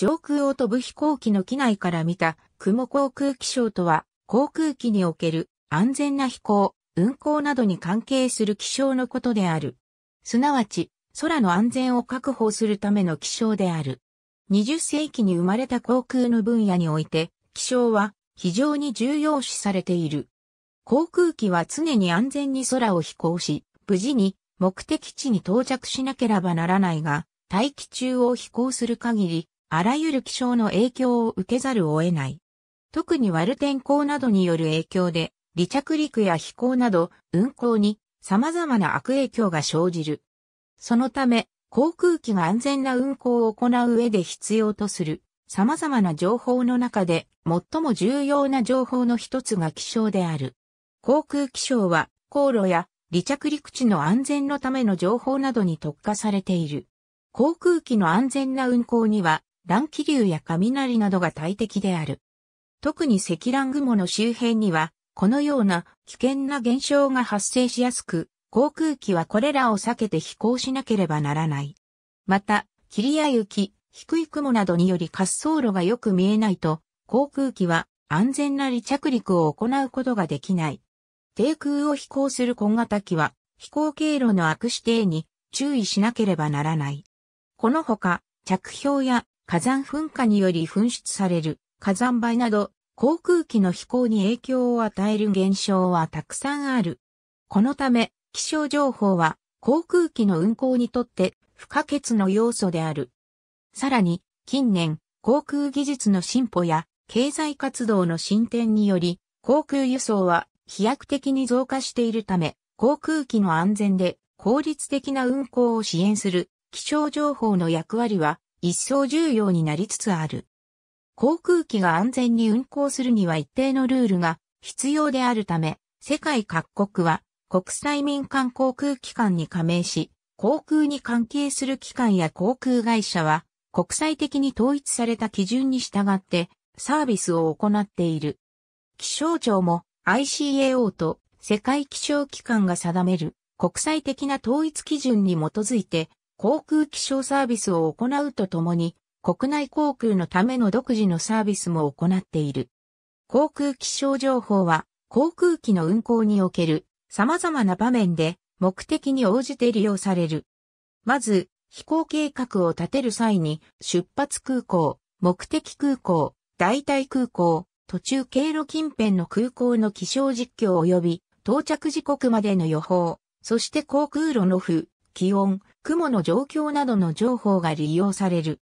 上空を飛ぶ飛行機の機内から見た雲航空気象とは、航空機における安全な飛行、運航などに関係する気象のことである。すなわち、空の安全を確保するための気象である。20世紀に生まれた航空の分野において、気象は非常に重要視されている。航空機は常に安全に空を飛行し、無事に目的地に到着しなければならないが、大気中を飛行する限り、あらゆる気象の影響を受けざるを得ない。特に悪天候などによる影響で、離着陸や飛行など、運航に様々な悪影響が生じる。そのため、航空機が安全な運航を行う上で必要とする様々な情報の中で最も重要な情報の一つが気象である。航空気象は航路や離着陸地の安全のための情報などに特化されている。航空機の安全な運航には乱気流や雷などが大敵である。特に積乱雲の周辺には、このような危険な現象が発生しやすく、航空機はこれらを避けて飛行しなければならない。また、霧や雪、低い雲などにより滑走路がよく見えないと、航空機は安全な離着陸を行うことができない。低空を飛行する小型機は、飛行経路の悪指定に注意しなければならない。このほか、着氷や火山噴火により噴出される火山灰など航空機の飛行に影響を与える現象はたくさんある。このため気象情報は航空機の運航にとって不可欠の要素である。さらに近年航空技術の進歩や経済活動の進展により航空輸送は飛躍的に増加しているため航空機の安全で効率的な運航を支援する気象情報の役割は一層重要になりつつある。航空機が安全に運航するには一定のルールが必要であるため、世界各国は国際民間航空機関に加盟し、航空に関係する機関や航空会社は国際的に統一された基準に従ってサービスを行っている。気象庁も ICAO と世界気象機関が定める国際的な統一基準に基づいて航空気象サービスを行うとともに、国内航空のための独自のサービスも行っている。航空気象情報は、航空機の運航における様々な場面で目的に応じて利用される。まず、飛行計画を立てる際に、出発空港、目的空港、代替空港、途中経路近辺の空港の気象実況及び到着時刻までの予報、そして航空路の負、気温、雲の状況などの情報が利用される。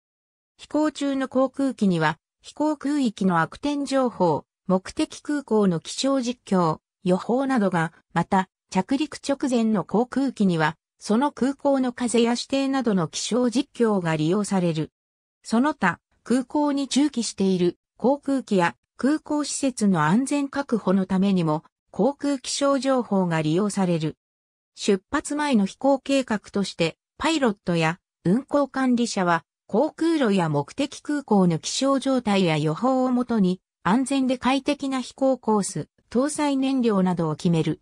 飛行中の航空機には、飛行空域の悪天情報、目的空港の気象実況、予報などが、また、着陸直前の航空機には、その空港の風や指定などの気象実況が利用される。その他、空港に駐機している航空機や空港施設の安全確保のためにも、航空気象情報が利用される。出発前の飛行計画として、パイロットや運航管理者は、航空路や目的空港の気象状態や予報をもとに、安全で快適な飛行コース、搭載燃料などを決める。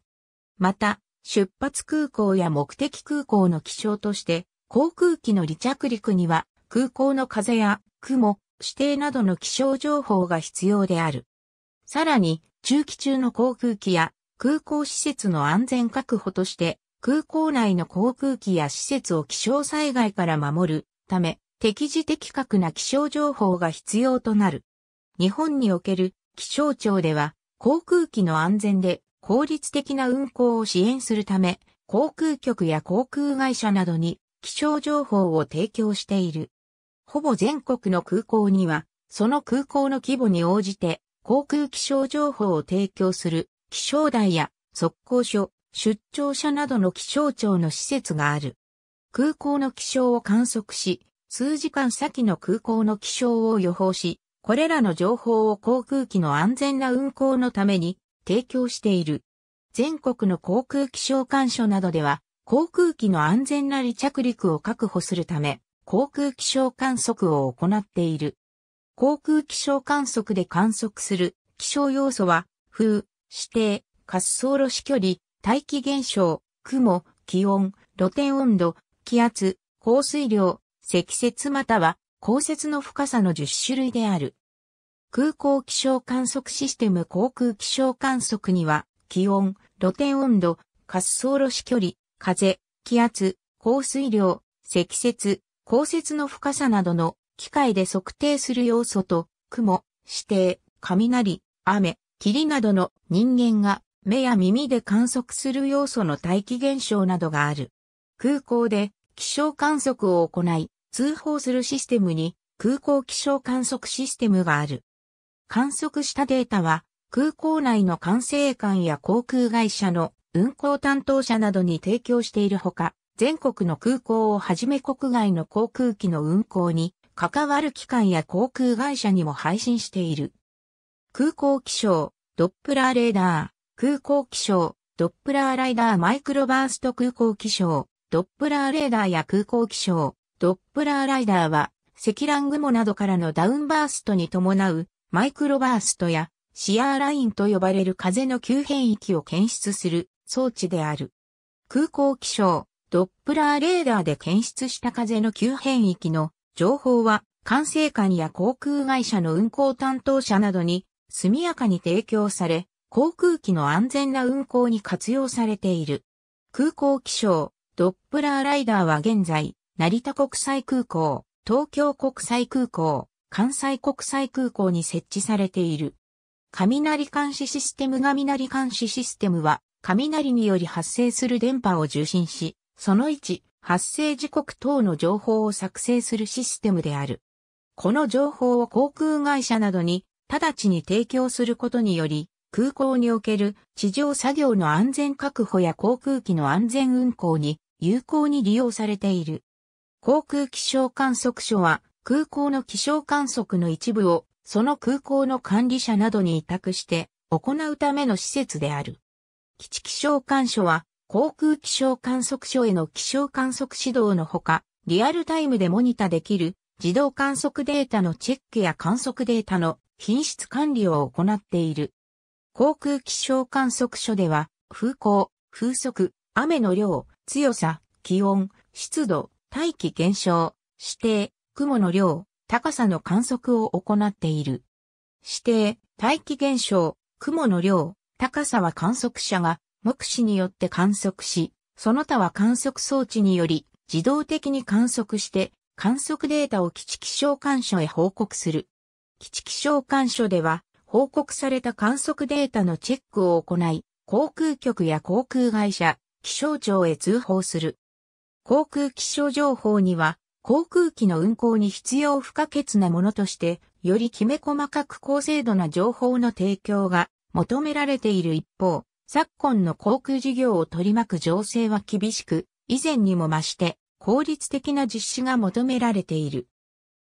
また、出発空港や目的空港の気象として、航空機の離着陸には、空港の風や雲、指定などの気象情報が必要である。さらに、中期中の航空機や空港施設の安全確保として、空港内の航空機や施設を気象災害から守るため、適時的確な気象情報が必要となる。日本における気象庁では、航空機の安全で効率的な運航を支援するため、航空局や航空会社などに気象情報を提供している。ほぼ全国の空港には、その空港の規模に応じて、航空気象情報を提供する気象台や速攻所、出張者などの気象庁の施設がある。空港の気象を観測し、数時間先の空港の気象を予報し、これらの情報を航空機の安全な運航のために提供している。全国の航空気象官所などでは、航空機の安全な離着陸を確保するため、航空気象観測を行っている。航空気象観測で観測する気象要素は、風、指定、滑走路飛距離、大気現象、雲、気温、露天温度、気圧、降水量、積雪または降雪の深さの10種類である。空港気象観測システム航空気象観測には、気温、露天温度、滑走路視距離、風、気圧、降水量、積雪、降雪の深さなどの機械で測定する要素と、雲、指定、雷、雨、霧などの人間が目や耳で観測する要素の大気現象などがある。空港で気象観測を行い、通報するシステムに空港気象観測システムがある。観測したデータは空港内の管制官や航空会社の運航担当者などに提供しているほか、全国の空港をはじめ国外の航空機の運航に関わる機関や航空会社にも配信している。空港気象、ドップラーレーダー、空港気象、ドップラーライダーマイクロバースト空港気象、ドップラーレーダーや空港気象、ドップラーライダーは、積乱雲などからのダウンバーストに伴う、マイクロバーストや、シアーラインと呼ばれる風の急変域を検出する装置である。空港気象、ドップラーレーダーで検出した風の急変域の情報は、管制官や航空会社の運航担当者などに速やかに提供され、航空機の安全な運航に活用されている。空港気象、ドップラーライダーは現在、成田国際空港、東京国際空港、関西国際空港に設置されている。雷監視システム雷監視システムは、雷により発生する電波を受信し、その1、発生時刻等の情報を作成するシステムである。この情報を航空会社などに直ちに提供することにより、空港における地上作業の安全確保や航空機の安全運航に有効に利用されている。航空気象観測所は空港の気象観測の一部をその空港の管理者などに委託して行うための施設である。基地気象観所は航空気象観測所への気象観測指導のほか、リアルタイムでモニタできる自動観測データのチェックや観測データの品質管理を行っている。航空気象観測所では、風向、風速、雨の量、強さ、気温、湿度、大気減少、指定、雲の量、高さの観測を行っている。指定、大気減少、雲の量、高さは観測者が目視によって観測し、その他は観測装置により自動的に観測して観測データを基地気象官所へ報告する。基地気象官所では報告された観測データのチェックを行い、航空局や航空会社、気象庁へ通報する。航空気象情報には、航空機の運航に必要不可欠なものとして、よりきめ細かく高精度な情報の提供が求められている一方、昨今の航空事業を取り巻く情勢は厳しく、以前にも増して効率的な実施が求められている。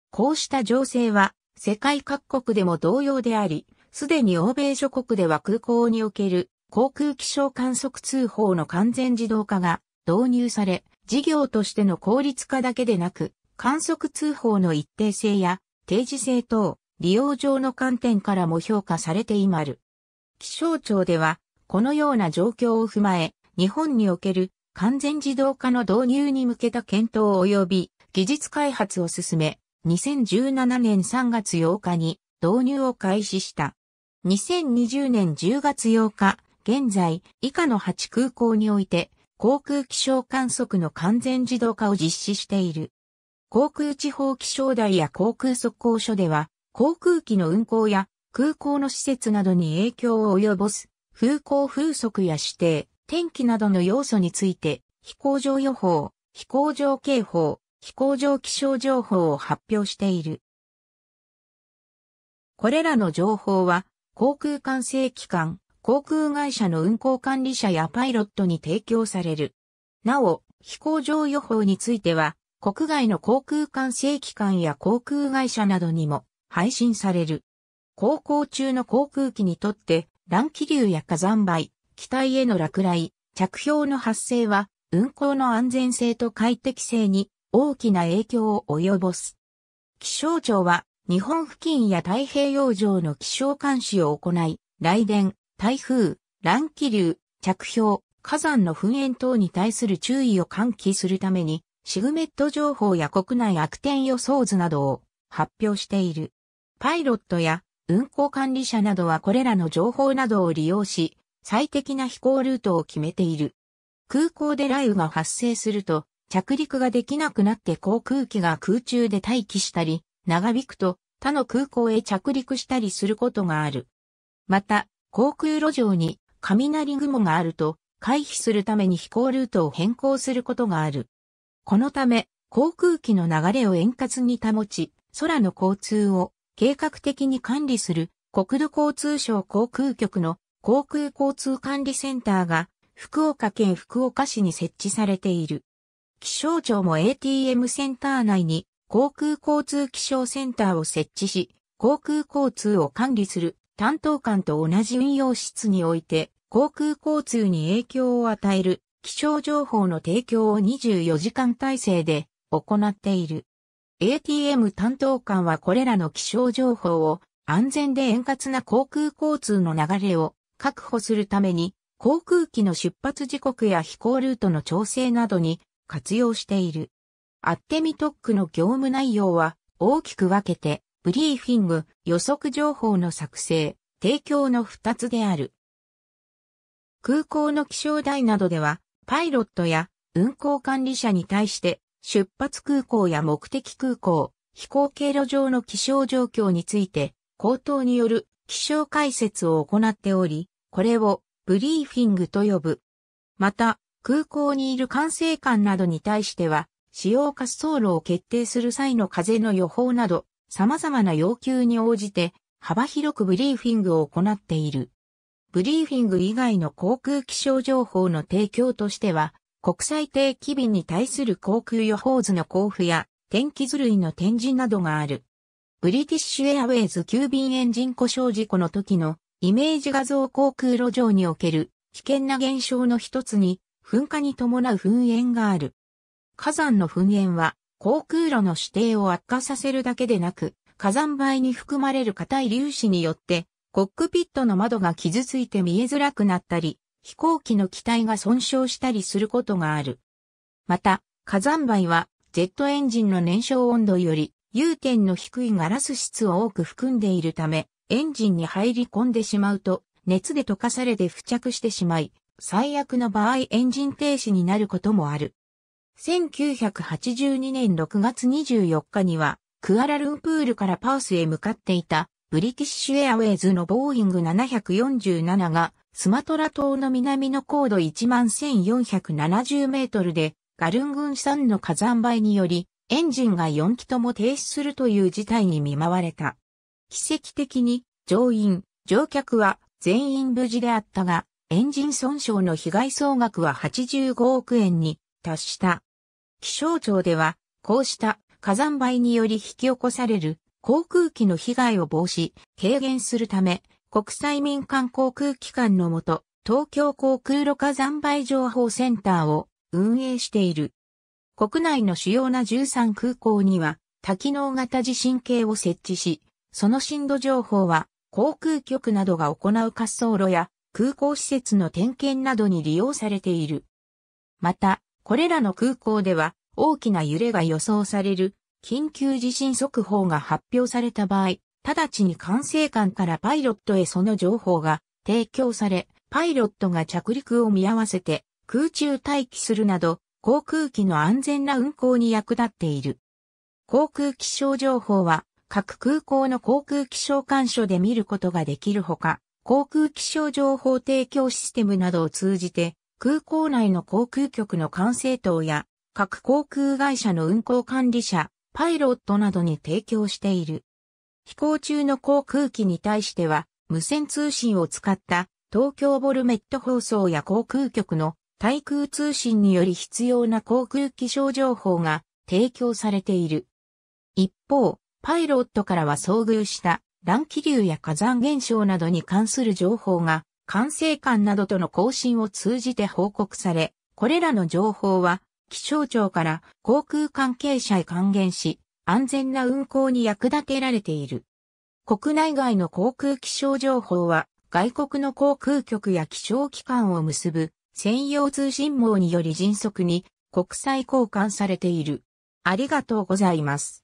こうした情勢は世界各国でも同様であり、すでに欧米諸国では空港における航空気象観測通報の完全自動化が導入され、事業としての効率化だけでなく、観測通報の一定性や定時性等、利用上の観点からも評価されていまる。気象庁では、このような状況を踏まえ、日本における完全自動化の導入に向けた検討及び技術開発を進め、2017年3月8日に導入を開始した。2020年10月8日、現在以下の8空港において航空気象観測の完全自動化を実施している。航空地方気象台や航空速報所では航空機の運航や空港の施設などに影響を及ぼす風向風速や指定、天気などの要素について飛行場予報、飛行場警報、飛行場気象情報を発表している。これらの情報は、航空管制機関、航空会社の運航管理者やパイロットに提供される。なお、飛行場予報については、国外の航空管制機関や航空会社などにも配信される。航行中の航空機にとって、乱気流や火山灰、機体への落雷、着氷の発生は、運航の安全性と快適性に大きな影響を及ぼす。気象庁は日本付近や太平洋上の気象監視を行い、雷電、台風、乱気流、着氷、火山の噴煙等に対する注意を喚起するために、シグメット情報や国内悪天予想図などを発表している。パイロットや運航管理者などはこれらの情報などを利用し、最適な飛行ルートを決めている。空港で雷雨が発生すると、着陸ができなくなって航空機が空中で待機したり、長引くと他の空港へ着陸したりすることがある。また、航空路上に雷雲があると回避するために飛行ルートを変更することがある。このため、航空機の流れを円滑に保ち、空の交通を計画的に管理する国土交通省航空局の航空交通管理センターが福岡県福岡市に設置されている。気象庁も ATM センター内に航空交通気象センターを設置し、航空交通を管理する担当官と同じ運用室において、航空交通に影響を与える気象情報の提供を24時間体制で行っている。ATM 担当官はこれらの気象情報を安全で円滑な航空交通の流れを確保するために航空機の出発時刻や飛行ルートの調整などに活用している。アッテミトックの業務内容は大きく分けて、ブリーフィング、予測情報の作成、提供の2つである。空港の気象台などでは、パイロットや運航管理者に対して出発空港や目的空港、飛行経路上の気象状況について、口頭による気象解説を行っており、これをブリーフィングと呼ぶ。また、空港にいる管制官などに対しては、使用滑走路を決定する際の風の予報など、様々な要求に応じて、幅広くブリーフィングを行っている。ブリーフィング以外の航空気象情報の提供としては、国際定期便に対する航空予報図の交付や、天気図類の展示などがある。ブリティッシュエアウェイズ急便エンジン故障事故の時のイメージ画像航空路上における危険な現象の一つに噴火に伴う噴煙がある。火山の噴煙は、航空路の指定を悪化させるだけでなく、火山灰に含まれる硬い粒子によって、コックピットの窓が傷ついて見えづらくなったり、飛行機の機体が損傷したりすることがある。また、火山灰は、ジェットエンジンの燃焼温度より、融点の低いガラス質を多く含んでいるため、エンジンに入り込んでしまうと、熱で溶かされて付着してしまい、最悪の場合エンジン停止になることもある。1982年6月24日には、クアラルンプールからパースへ向かっていた、ブリティッシュエアウェイズのボーイング747が、スマトラ島の南の高度11470メートルで、ガルン軍山の火山灰により、エンジンが4機とも停止するという事態に見舞われた。奇跡的に、乗員、乗客は全員無事であったが、エンジン損傷の被害総額は85億円に達した。気象庁では、こうした火山灰により引き起こされる航空機の被害を防止、軽減するため、国際民間航空機関のもと、東京航空路火山灰情報センターを運営している。国内の主要な13空港には多機能型地震計を設置し、その震度情報は航空局などが行う滑走路や空港施設の点検などに利用されている。また、これらの空港では大きな揺れが予想される緊急地震速報が発表された場合、直ちに管制官からパイロットへその情報が提供され、パイロットが着陸を見合わせて空中待機するなど、航空機の安全な運航に役立っている。航空気象情報は各空港の航空気象官所で見ることができるほか、航空気象情報提供システムなどを通じて、空港内の航空局の管制塔や、各航空会社の運航管理者、パイロットなどに提供している。飛行中の航空機に対しては、無線通信を使った東京ボルメット放送や航空局の対空通信により必要な航空気象情報が提供されている。一方、パイロットからは遭遇した乱気流や火山現象などに関する情報が、管制官などとの更新を通じて報告され、これらの情報は、気象庁から航空関係者へ還元し、安全な運航に役立てられている。国内外の航空気象情報は、外国の航空局や気象機関を結ぶ専用通信網により迅速に国際交換されている。ありがとうございます。